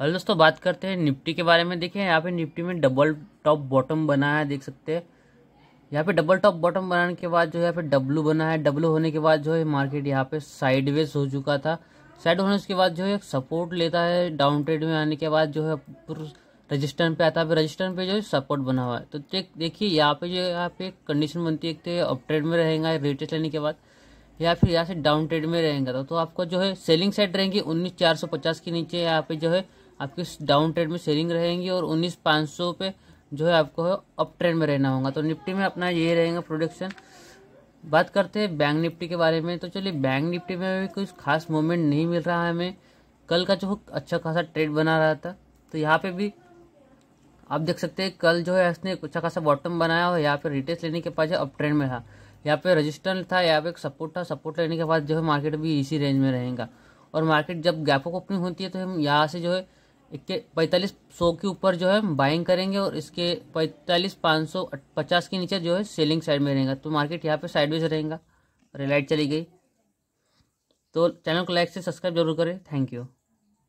hello दोस्तों बात करते हैं निफ्टी के बारे में देखिए यहाँ पे निफ्टी में डबल टॉप बॉटम बना है देख सकते हैं यहाँ पे डबल टॉप बॉटम बनाने के बाद जो है यहाँ पे डब्लू बना है डब्लू होने के बाद जो है मार्केट यहाँ पे साइडवेज हो चुका था साइड होने के बाद जो है सपोर्ट लेता है डाउन ट्रेड में आने के बाद जो है रजिस्टर पे आता है रजिस्टर पे जो है सपोर्ट बना हुआ है तो देखिए यहाँ पे जो यहाँ पे कंडीशन बनती है एक अप तो ट्रेड में रहेगा रेटेस्ट लेने के बाद या फिर यहाँ से डाउन ट्रेड में रहेगा तो, तो आपको जो है सेलिंग साइड रहेंगी उन्नीस चार सौ पचास के नीचे यहाँ पे जो है आपके डाउन ट्रेड में सेलिंग रहेंगी और उन्नीस पाँच सौ पे जो है आपको अप ट्रेंड में रहना होगा तो निफ्टी में अपना ये रहेगा प्रोडक्शन बात करते हैं बैंक निफ्टी के बारे में तो चलिए बैंक निफ्टी में भी कुछ खास मूवमेंट नहीं मिल रहा है हमें कल का जो अच्छा खासा ट्रेड बना रहा था तो यहाँ पे भी आप देख सकते हैं कल जो है इसने अच्छा खासा बॉटम बनाया और यहाँ पे रिटेस्ट लेने के पास अप ट्रेंड में था यहाँ पे रजिस्टर था यहाँ पे एक सपोर्ट था सपोर्ट लेने के बाद जो है मार्केट भी इसी रेंज में रहेगा और मार्केट जब गैप ओपनिंग होती है तो हम यहाँ से जो है पैंतालीस सौ के ऊपर जो है बाइंग करेंगे और इसके पैंतालीस पाँच सौ पचास के नीचे जो है सेलिंग साइड में रहेगा तो मार्केट यहाँ पे साइडवेज रहेगा रेलाइट चली गई तो चैनल को लाइक से सब्सक्राइब जरूर करें थैंक यू